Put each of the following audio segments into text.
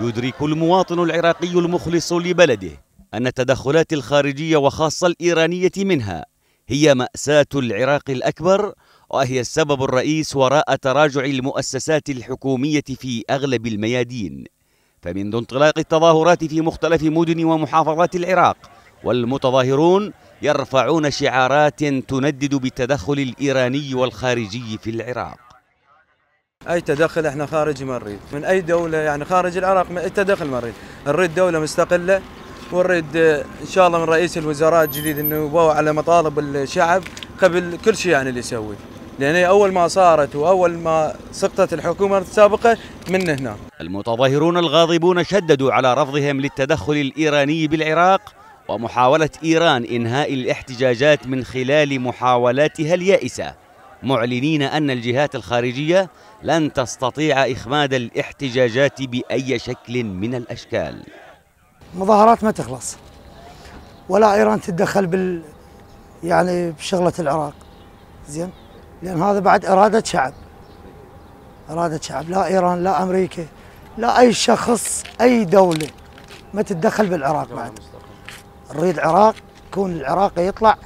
يدرك المواطن العراقي المخلص لبلده أن التدخلات الخارجية وخاصة الإيرانية منها هي مأساة العراق الأكبر وهي السبب الرئيس وراء تراجع المؤسسات الحكومية في أغلب الميادين فمنذ انطلاق التظاهرات في مختلف مدن ومحافظات العراق والمتظاهرون يرفعون شعارات تندد بالتدخل الإيراني والخارجي في العراق اي تدخل احنا خارج ما نريد من اي دوله يعني خارج العراق اي تدخل ما نريد نريد دوله مستقله ونريد ان شاء الله من رئيس الوزراء الجديد انه يباوع على مطالب الشعب قبل كل شيء يعني اللي يسويه لان اول ما صارت واول ما سقطت الحكومه السابقه من هنا المتظاهرون الغاضبون شددوا على رفضهم للتدخل الايراني بالعراق ومحاوله ايران انهاء الاحتجاجات من خلال محاولاتها اليائسه معلنين أن الجهات الخارجية لن تستطيع إخماد الاحتجاجات بأي شكل من الأشكال مظاهرات ما تخلص ولا إيران تتدخل بال يعني بشغلة العراق زين لأن هذا بعد إرادة شعب إرادة شعب لا إيران لا أمريكا لا أي شخص أي دولة ما تتدخل بالعراق بعد نريد العراق يكون العراق يطلع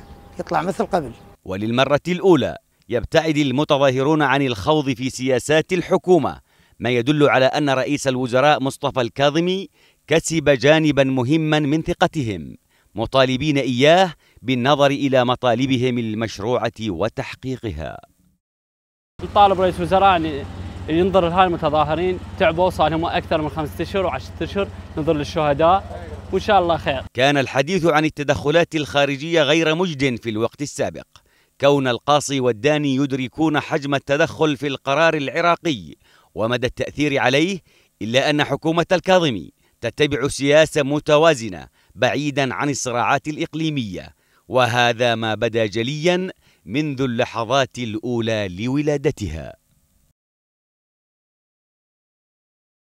يطلع مثل قبل وللمرة الأولى يبتعد المتظاهرون عن الخوض في سياسات الحكومة ما يدل على أن رئيس الوزراء مصطفى الكاظمي كسب جانبا مهما من ثقتهم مطالبين إياه بالنظر إلى مطالبهم المشروعة وتحقيقها نطالب رئيس الوزراء أن ينظر لهاي المتظاهرين تعبوا صار لهم أكثر من خمسة أشهر وعشرة أشهر ننظر للشهداء وإن شاء الله خير كان الحديث عن التدخلات الخارجية غير مجد في الوقت السابق كون القاصي والداني يدركون حجم التدخل في القرار العراقي ومدى التأثير عليه إلا أن حكومة الكاظمي تتبع سياسة متوازنة بعيدا عن الصراعات الإقليمية وهذا ما بدا جليا منذ اللحظات الأولى لولادتها